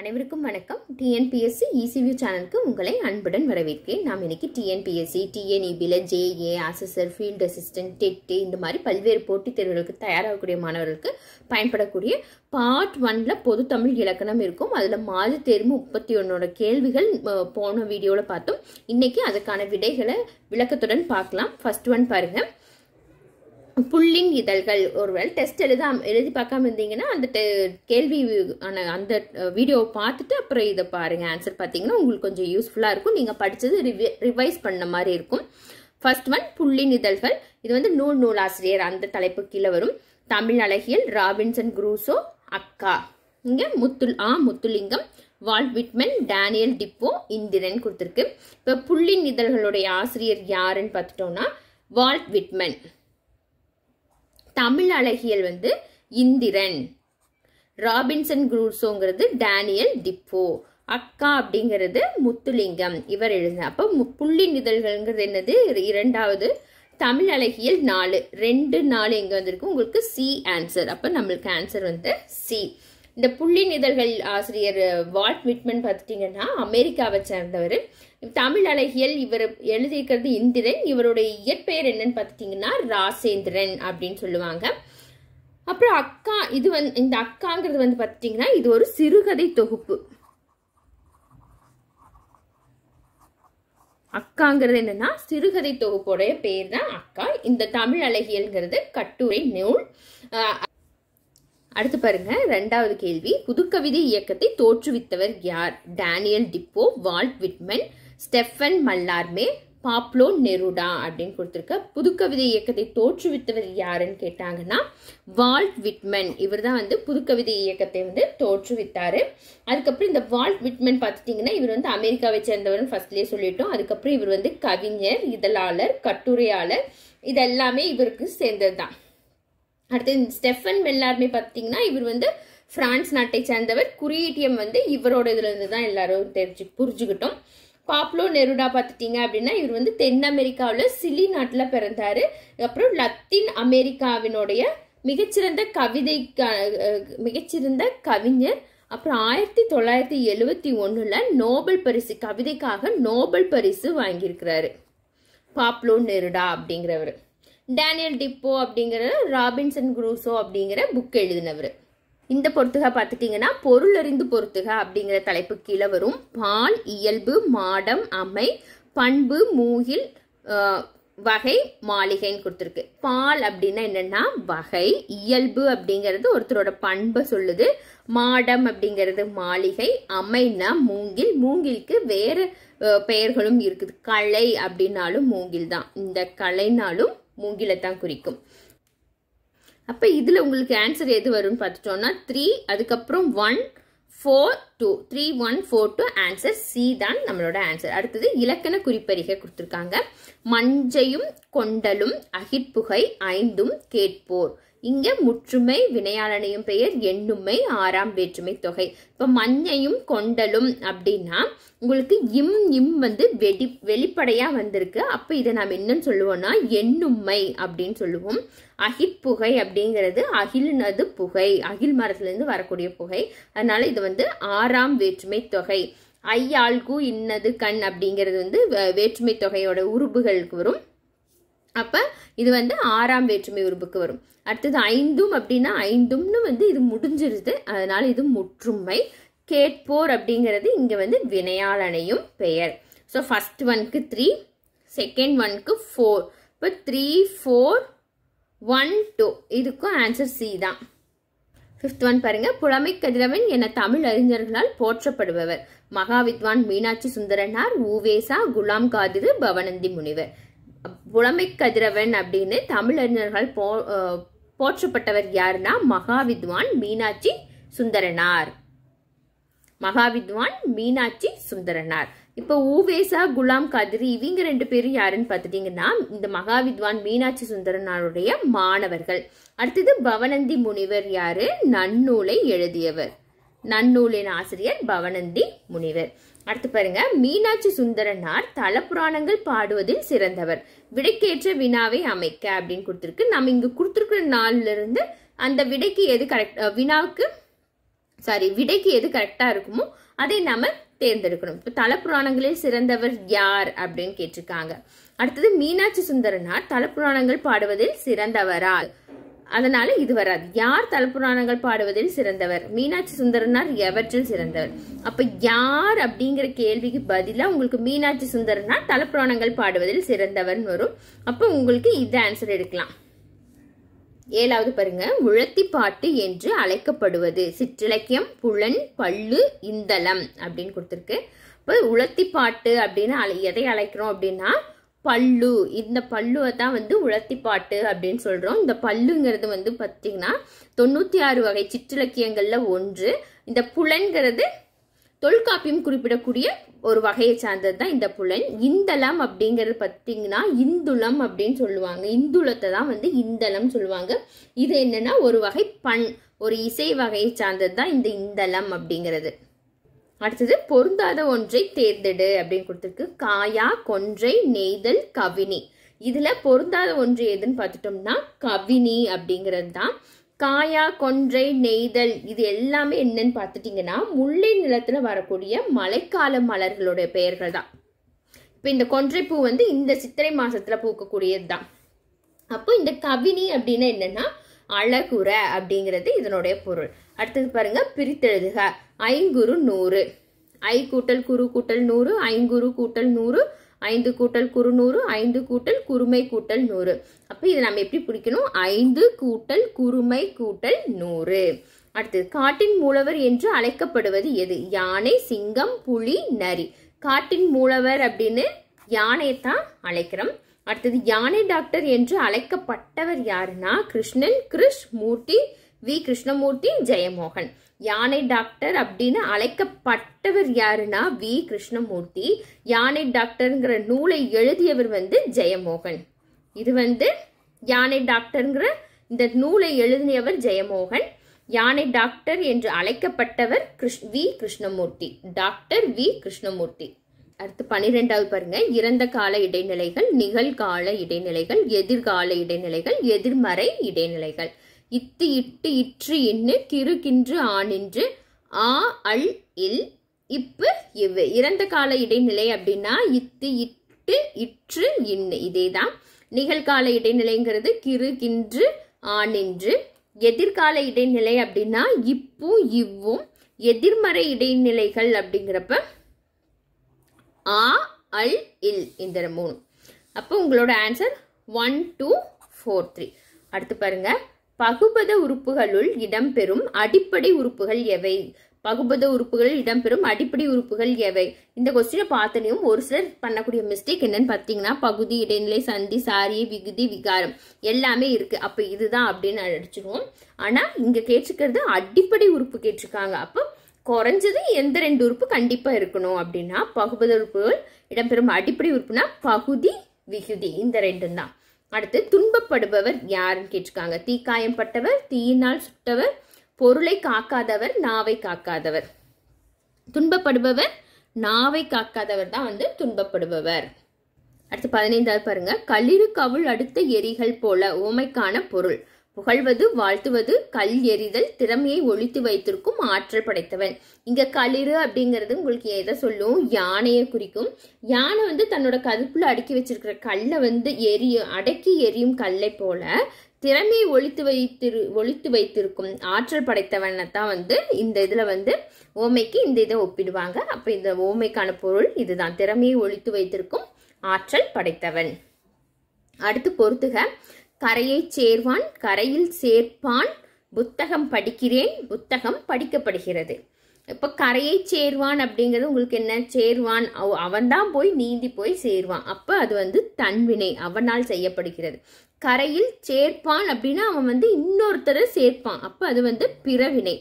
அனைவருக்கும் வணக்கம் டிஎன்பிஎஸ்சி இசிவியூ சேனலுக்கு உங்களை அன்புடன் வரவேற்கிறேன் நாம் இன்னைக்கு டிஎன்பிஎஸ்சி டிஎன்இபியில் ஜேஏ அசஸர் ஃபீல்டு அசிஸ்டன்ட் டெட்டு இந்த மாதிரி பல்வேறு போட்டித் தேர்வுகளுக்கு தயாராகக்கூடிய மாணவர்களுக்கு பயன்படக்கூடிய பார்ட் ஒன்ல பொது தமிழ் இலக்கணம் இருக்கும் அதில் மாது தேர்வு முப்பத்தி ஒன்னோட கேள்விகள் போன வீடியோவில் பார்த்தோம் இன்னைக்கு அதுக்கான விடைகளை விளக்கத்துடன் பார்க்கலாம் ஃபர்ஸ்ட் ஒன் பாருங்கள் புள்ளின் இதழ்கள் ஒருவேளை டெஸ்ட் எழுதாம எழுதி பார்க்காம இருந்தீங்கன்னா அந்த கேள்வி அந்த வீடியோவை பார்த்துட்டு அப்புறம் இதை பாருங்கள் ஆன்சர் பார்த்தீங்கன்னா உங்களுக்கு கொஞ்சம் யூஸ்ஃபுல்லாக இருக்கும் நீங்கள் படித்தது ரிவைஸ் பண்ண மாதிரி இருக்கும் ஃபர்ஸ்ட் ஒன் புள்ளின் இதழ்கள் இது வந்து நூல் நூலாசிரியர் அந்த தலைப்பு கீழே வரும் தமிழ் அழகியல் ராபின்சன் குரூசோ அக்கா இங்கே முத்துல் ஆ Muthulingam Walt Whitman Daniel Defoe Indiran கொடுத்துருக்கு இப்போ புள்ளின் இதழ்களுடைய ஆசிரியர் யாருன்னு பார்த்துட்டோம்னா வால்ட் விட்மன் தமிழ் அழகியல் வந்து இந்திரன் ராபின்சன் குரூசோங்கிறது டேனியல் டிப்போ அக்கா அப்படிங்கிறது முத்துலிங்கம் இவர் எழுத அப்போ புள்ளி நிதழ்கள்ங்கிறது என்னது இரண்டாவது தமிழ் அழகியல் நாலு ரெண்டு நாலு எங்கே வந்திருக்கு உங்களுக்கு சி ஆன்சர் அப்போ நம்மளுக்கு ஆன்சர் வந்து சி இந்த புள்ளி நிதழ்கள் ஆசிரியர் வால்ட் விட்மன் பார்த்துட்டிங்கன்னா அமெரிக்காவை சேர்ந்தவர் தமிழ் அழகியல் இவர் எழுதியிருக்கிறது இந்திரன் இவருடைய இயற்பெயர் என்னன்னு பார்த்துட்டிங்கன்னா ராசேந்திரன் அப்படின்னு சொல்லுவாங்க அப்புறம் அக்கா இது வந்து இந்த அக்காங்கிறது வந்து பார்த்துட்டிங்கன்னா இது ஒரு சிறுகதை தொகுப்பு அக்காங்கிறது என்னன்னா சிறுகதை தொகுப்போடைய பேர் தான் அக்கா இந்த தமிழ் அழகியல்ங்கிறது கட்டுரை நூல் அடுத்து பாருங்க ரெண்டாவது கேள்வி புதுக்கவிதை இயக்கத்தை தோற்றுவித்தவர் யார் Daniel Defoe Walt Whitman Stephane Mallarme Pablo Neruda அப்படின்னு கொடுத்துருக்க புதுக்கவிதை இயக்கத்தை தோற்றுவித்தவர் யாருன்னு கேட்டாங்கன்னா வால்ட் விட்மன் இவர் தான் வந்து புதுக்கவிதை இயக்கத்தை வந்து தோற்றுவித்தார் அதுக்கப்புறம் இந்த வால்ட் விட்மன் பார்த்துட்டிங்கன்னா இவர் வந்து அமெரிக்காவை சேர்ந்தவர்னு ஃபர்ஸ்ட்லேயே சொல்லிட்டோம் அதுக்கப்புறம் இவர் வந்து கவிஞர் இதழாளர் கட்டுரையாளர் இதெல்லாமே இவருக்கு சேர்ந்தது தான் அடுத்து ஸ்டெஃபன் மெல்லார்மே பார்த்தீங்கன்னா இவர் வந்து பிரான்ஸ் நாட்டை சேர்ந்தவர் குறியீட்டியம் வந்து இவரோட இருந்து தான் எல்லாரும் தெரிஞ்சு புரிஞ்சுக்கிட்டோம் பாப்லோ நெருடா பார்த்துட்டிங்க அப்படின்னா இவர் வந்து தென் அமெரிக்காவில் சிலி நாட்டில் பிறந்தார் அப்புறம் லத்தீன் அமெரிக்காவினுடைய மிகச்சிறந்த கவிதை மிகச்சிறந்த கவிஞர் அப்புறம் ஆயிரத்தி தொள்ளாயிரத்தி எழுவத்தி ஒன்றில் நோபல் பரிசு கவிதைக்காக நோபல் பரிசு வாங்கியிருக்கிறாரு பாப்லோ நெருடா அப்படிங்கிறவர் டேனியல் டிப்போ அப்படிங்கிற ராபின்சன் குரூசோ அப்படிங்கிற புக் எழுதினவர் இந்த பொறுத்துக பார்த்துட்டிங்கன்னா பொருள் அறிந்து பொறுத்துக அப்படிங்கிற தலைப்பு கீழே வரும் பால் இயல்பு மாடம் அமை பண்பு மூகில் வகை மாளிகைன்னு கொடுத்துருக்கு பால் அப்படின்னா என்னன்னா வகை இயல்பு அப்படிங்கிறது ஒருத்தரோட பண்பை சொல்லுது மாடம் அப்படிங்கிறது மாளிகை அமைன்னா மூங்கில் மூங்கிலுக்கு வேறு பெயர்களும் இருக்குது கலை அப்படின்னாலும் மூங்கில் தான் இந்த கலைனாலும் மூங்கில தான் குறிக்கும் அப்போ இதில் உங்களுக்கு ஆன்சர் எது வரும்னு பார்த்துட்டோம்னா த்ரீ அதுக்கப்புறம் one four two three one four two answer C தான் நம்மளோட ஆன்சர் அடுத்தது இலக்கண குறிப்பறிகை கொடுத்துருக்காங்க மஞ்சையும் கொண்டலும் அகிற்புகை ஐந்தும் கேட்போர் இங்கே முற்றுமை வினையாளனையும் பெயர் எண்ணுமை ஆறாம் வேற்றுமை தொகை இப்போ மஞ்சையும் கொண்டலும் அப்படின்னா உங்களுக்கு இம் இம் வந்து வெடி வெளிப்படையாக வந்திருக்கு அப்போ இதை நாம் என்னன்னு சொல்லுவோம்னா எண்ணுமை அப்படின்னு சொல்லுவோம் புகை அப்படிங்கிறது அகில்னது புகை அகில் மரத்துலேருந்து வரக்கூடிய புகை அதனால இது வந்து ஆறாம் வேற்றுமை தொகை ஐயாள்கு இன்னது கண் அப்படிங்கிறது வந்து வேற்றுமை தொகையோட உறுப்புகளுக்கு வரும் அப்போ இது வந்து ஆறாம் வேற்றுமை உருவுக்கு வரும் அடுத்தது ஐந்தும் அப்படின்னா ஐந்தும்னு வந்து இது முடிஞ்சிருது அதனால் இது முற்றுமை கேட்போர் அப்படிங்கிறது இங்கே வந்து வினையாளனையும் பெயர் ஸோ ஃபஸ்ட் ஒன்க்கு த்ரீ செகண்ட் ஒன்க்கு ஃபோர் இப்போ த்ரீ ஃபோர் ஒன் டூ இதுக்கும் ஆன்சர் சி தான் ஃபிஃப்த் ஒன் பாருங்க புலமை கதிரவன் என தமிழ் அறிஞர்களால் போற்றப்படுபவர் மகாவித்வான் மீனாட்சி சுந்தரனார் ஊவேசா குலாம் காதிரு பவனந்தி முனிவர் புலமை கதிரவன் அப்படின்னு தமிழறிஞர்கள் போ போற்றப்பட்டவர் யாருன்னா மகாவித்வான் மீனாட்சி சுந்தரனார் மகாவித்வான் மீனாட்சி சுந்தரனார் இப்போ ஊவேசா குலாம் கதிரி இவங்க ரெண்டு பேரும் யாருன்னு பார்த்துட்டீங்கன்னா இந்த மகாவித்வான் மீனாட்சி சுந்தரனாருடைய மாணவர்கள் அடுத்தது பவனந்தி முனிவர் யாரு நன்னூலை எழுதியவர் நன்னூலின் ஆசிரியர் பவனந்தி முனிவர் அடுத்து பாருங்க மீனாட்சி சுந்தரனார் தலப்புராணங்கள் பாடுவதில் சிறந்தவர் விடைக்கேற்ற வினாவை அமைக்க அப்படின்னு கொடுத்துருக்கு நம்ம இங்கே கொடுத்துருக்குற இருந்து அந்த விடைக்கு எது கரெக்ட் வினாவுக்கு சாரி விடைக்கு எது கரெக்டா இருக்குமோ அதை நாம தேர்ந்தெடுக்கணும் இப்போ தலப்புராணங்களில் சிறந்தவர் யார் அப்படின்னு கேட்டிருக்காங்க அடுத்தது மீனாட்சி சுந்தரனார் தலப்புராணங்கள் பாடுவதில் சிறந்தவரால் அதனால இது வராது யார் தலைப்புராணங்கள் பாடுவதில் சிறந்தவர் மீனாட்சி சுந்தரனார் எவற்றில் சிறந்தவர் அப்ப யார் அப்படிங்கிற கேள்விக்கு பதிலாக உங்களுக்கு மீனாட்சி சுந்தரனார் தலைப்புராணங்கள் பாடுவதில் சிறந்தவர்னு வரும் அப்போ உங்களுக்கு இது ஆன்சர் எடுக்கலாம் ஏழாவது பாருங்க உழத்தி பாட்டு என்று அழைக்கப்படுவது சிற்றிலக்கியம் புலன் பள்ளு இந்தளம் அப்படின்னு கொடுத்துருக்கு இப்போ உழத்தி பாட்டு அப்படின்னு எதை அழைக்கிறோம் அப்படின்னா பல்லு இந்த பல்லுவை தான் வந்து உழத்தி பாட்டு அப்படின்னு சொல்கிறோம் இந்த பல்லுங்கிறது வந்து பார்த்தீங்கன்னா தொண்ணூற்றி ஆறு வகை சிற்றிலக்கியங்களில் ஒன்று இந்த புலன்கிறது தொல்காப்பியம் குறிப்பிடக்கூடிய ஒரு வகையை சார்ந்தது தான் இந்த புலன் இந்தளம் அப்படிங்கிறது பார்த்தீங்கன்னா இந்துளம் அப்படின்னு சொல்லுவாங்க இந்துளத்தை தான் வந்து இந்தளம் சொல்லுவாங்க இது என்னன்னா ஒரு வகை பண் ஒரு இசை வகையை சார்ந்தது தான் இந்த இந்தளம் அப்படிங்கிறது அடுத்தது பொருந்தாத ஒன்றை தேர்ந்தெடு அப்படின்னு கொடுத்துருக்கு காயா கொன்றை நெய்தல் கவினி இதில் பொருந்தாத ஒன்று எதுன்னு பார்த்துட்டோம்னா கவினி அப்படிங்கிறது தான் காயா கொன்றை நெய்தல் இது எல்லாமே என்னன்னு பார்த்துட்டிங்கன்னா முல்லை நிலத்துல வரக்கூடிய மழைக்கால மலர்களுடைய பெயர்கள் தான் இப்போ இந்த கொன்றை பூ வந்து இந்த சித்திரை மாதத்தில் பூக்கக்கூடியது தான் அப்போ இந்த கவினி அப்படின்னா என்னென்னா அழகுற அப்படிங்கிறது இதனுடைய பொருள் அடுத்தது பாருங்க பிரித்தெழுதுக ஐங்குரு நூறு ஐ கூட்டல் குரு கூட்டல் நூறு ஐங்குரு கூட்டல் நூறு ஐந்து கூட்டல் குறு நூறு ஐந்து கூட்டல் குருமை கூட்டல் நூறு அப்போ இதை நம்ம எப்படி பிடிக்கணும் ஐந்து கூட்டல் குருமை கூட்டல் நூறு அடுத்தது காட்டின் மூலவர் என்று அழைக்கப்படுவது எது யானை சிங்கம் புலி நரி காட்டின் மூலவர் அப்படின்னு யானையை தான் அழைக்கிறோம் அடுத்தது யானை டாக்டர் என்று அழைக்கப்பட்டவர் யாருன்னா கிருஷ்ணன் கிருஷ் மூர்த்தி வி கிருஷ்ணமூர்த்தி ஜெயமோகன் யானை டாக்டர் அப்படின்னு அழைக்கப்பட்டவர் யாருன்னா வி கிருஷ்ணமூர்த்தி யானை டாக்டருங்கிற நூலை எழுதியவர் வந்து ஜெயமோகன் இது வந்து யானை டாக்டருங்கிற இந்த நூலை எழுதியவர் ஜெயமோகன் யானை டாக்டர் என்று அழைக்கப்பட்டவர் Krish V Krishnamurthy doctor V Krishnamurthy அடுத்து பனிரெண்டாவது பாருங்க இறந்த கால இடைநிலைகள் நிகழ்கால இடைநிலைகள் எதிர்கால இடைநிலைகள் எதிர்மறை இடைநிலைகள் இத்து இட்டு இற்று இன்னு கின்று ஆனின்று ஆ அல் இல் இப்பு இவ்வு இறந்த கால இடைநிலை அப்படின்னா இத்து இட்டு இற்று இன்னு இதே தான் நிகழ்கால இடைநிலைங்கிறது கின்று ஆனின்று எதிர்கால இடைநிலை அப்படின்னா இப்பும் இவ்வும் எதிர்மறை இடைநிலைகள் அப்படிங்கிறப்ப ஆ அல் இல் இந்த மூணு அப்போ உங்களோட answer one two four three அடுத்து பாருங்கள் பகுபத உறுப்புகளுள் இடம்பெறும் அடிப்படை உறுப்புகள் எவை பகுபத உறுப்புகளில் இடம்பெறும் அடிப்படை உறுப்புகள் எவை இந்த கொஸ்டினை பார்த்தனையும் ஒரு சிலர் பண்ணக்கூடிய மிஸ்டேக் என்னன்னு பார்த்தீங்கன்னா பகுதி இடைநிலை சந்தி சாரி விகுதி விகாரம் எல்லாமே இருக்கு அப்போ இதுதான் அப்படின்னு அடிச்சிருவோம் ஆனால் இங்கே கேட்டுக்கிறது அடிப்படை உறுப்பு கேட்டிருக்காங்க அப்போ குறைஞ்சது எந்த ரெண்டு உறுப்பு கண்டிப்பாக இருக்கணும் அப்படின்னா பகுபத உறுப்புகள் இடம்பெறும் அடிப்படை உறுப்புனா பகுதி விகுதி இந்த ரெண்டும் தான் அடுத்து துன்பப்படுபவர் யாருன்னு கேட்டிருக்காங்க தீக்காயம் பட்டவர் தீயினால் சுட்டவர் பொருளை காக்காதவர் நாவை காக்காதவர் துன்பப்படுபவர் நாவை காக்காதவர் தான் வந்து துன்பப்படுபவர் அடுத்து பதினைந்தாவது பாருங்க கல்லிரு கவுள் அடுத்த எரிகள் போல ஓமைக்கான பொருள் புகழ்வது வாழ்த்துவது கல் எறிதல் திறமையை ஒழித்து வைத்திருக்கும் ஆற்றல் படைத்தவன் இங்க களிறு அப்படிங்கிறது உங்களுக்கு எதை சொல்லும் யானையை குறிக்கும் யானை வந்து தன்னோட கதுப்புல அடுக்கி வச்சிருக்கிற கல்லை வந்து எரியும் அடக்கி எரியும் கல்லை போல திறமையை ஒழித்து வைத்திரு ஒழித்து வைத்திருக்கும் ஆற்றல் படைத்தவனை தான் வந்து இந்த இதில் வந்து ஓமைக்கு இந்த இதை ஒப்பிடுவாங்க அப்போ இந்த ஓமைக்கான பொருள் இதுதான் திறமையை ஒழித்து வைத்திருக்கும் ஆற்றல் படைத்தவன் அடுத்து பொறுத்துக கரையைச் சேர்வான் கரையில் சேர்ப்பான் புத்தகம் படிக்கிறேன் புத்தகம் படிக்கப்படுகிறது இப்போ கரையை சேர்வான் அப்படிங்கிறது உங்களுக்கு என்ன சேர்வான் அவன்தான் போய் நீந்தி போய் சேர்வான் அப்போ அது வந்து தன்வினை அவனால் செய்யப்படுகிறது கரையில் சேர்ப்பான் அப்படின்னா அவன் வந்து இன்னொருத்தரை சேர்ப்பான் அப்போ அது வந்து பிறவினை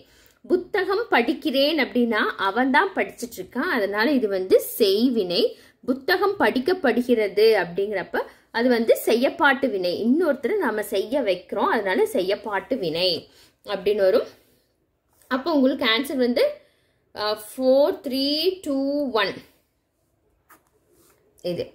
புத்தகம் படிக்கிறேன் அப்படின்னா அவன் தான் படிச்சுட்டு இருக்கான் அதனால இது வந்து செய்வினை புத்தகம் படிக்கப்படுகிறது அப்படிங்கிறப்ப அது வந்து செய்யப்பாட்டு வினை இன்னொருத்தரை நம்ம செய்ய வைக்கிறோம் அதனால செய்யப்பாட்டு வினை அப்படின்னு வரும் அப்போ உங்களுக்கு ஆன்சர் வந்து ஃபோர் த்ரீ டூ ஒன் இது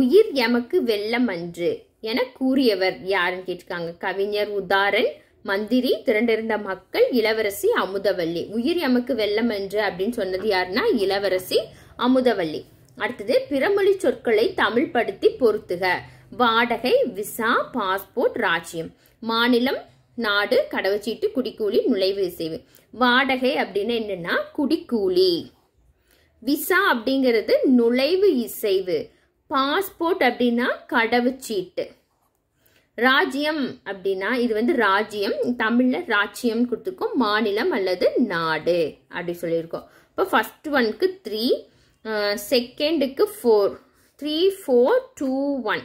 உயிர் எமக்கு வெள்ளம் அன்று என கூறியவர் யாருன்னு கேட்டிருக்காங்க கவிஞர் உதாரன் மந்திரி திரண்டிருந்த மக்கள் இளவரசி அமுதவள்ளி உயிர் எமக்கு வெள்ளம் என்று அப்படின்னு சொன்னது யாருன்னா இளவரசி அமுதவள்ளி அடுத்தது பிறமொழி சொற்களை தமிழ் படுத்தி பொருத்துக வாடகை விசா பாஸ்போர்ட் ராஜ்யம் மாநிலம் நாடு கடவுச்சீட்டு குடிக்கூலி நுழைவு இசைவு வாடகை அப்படின்னு என்னன்னா குடிக்கூலி விசா அப்படிங்கிறது நுழைவு இசைவு பாஸ்போர்ட் அப்படின்னா கடவுச்சீட்டு ராஜ்யம் அப்படின்னா இது வந்து ராஜ்யம் தமிழில் ராஜ்யம் கொடுத்துருக்கோம் மாநிலம் அல்லது நாடு அப்படி சொல்லியிருக்கோம் இப்போ ஃபர்ஸ்ட் ஒன்க்கு த்ரீ செகண்டுக்கு four three four two one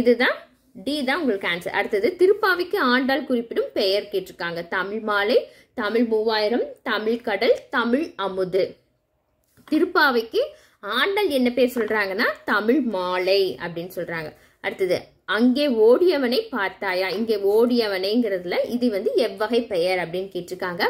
இதுதான் டி தான் உங்களுக்கு ஆன்சர் அடுத்தது திருப்பாவிக்கு ஆண்டால் குறிப்பிடும் பெயர் கேட்டிருக்காங்க தமிழ் மாலை தமிழ் மூவாயிரம் தமிழ் கடல் தமிழ் அமுது திருப்பாவைக்கு ஆண்டாள் என்ன பேர் சொல்றாங்கன்னா தமிழ் மாலை அப்படின்னு சொல்றாங்க அடுத்தது அங்கே ஓடியவனை பார்த்தாயா இங்கே ஓடியவனைங்கிறதுல இது வந்து எவ்வகை பெயர் அப்படின்னு கேட்டிருக்காங்க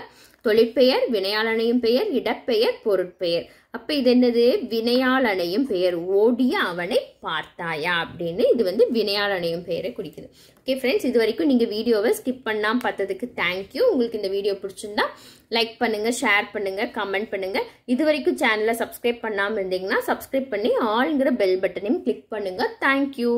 தொழிற்பெயர் வினையாளனையும் பெயர் இடப்பெயர் பொருட்பெயர் அப்போ இது என்னது வினையாளனையும் பெயர் ஓடிய அவனை பார்த்தாயா அப்படின்னு இது வந்து வினையாளனையும் பெயரை குடிக்குது ஓகே ஃப்ரெண்ட்ஸ் இது வரைக்கும் நீங்கள் வீடியோவை ஸ்கிப் பண்ணாம பார்த்ததுக்கு தேங்க்யூ உங்களுக்கு இந்த வீடியோ பிடிச்சிருந்தா லைக் பண்ணுங்கள் ஷேர் பண்ணுங்கள் கமெண்ட் பண்ணுங்கள் இது வரைக்கும் சேனலை சப்ஸ்கிரைப் பண்ணாம இருந்தீங்கன்னா சப்ஸ்கிரைப் பண்ணி ஆளுங்கிற பெல் பட்டனையும் கிளிக் பண்ணுங்கள் தேங்க்யூ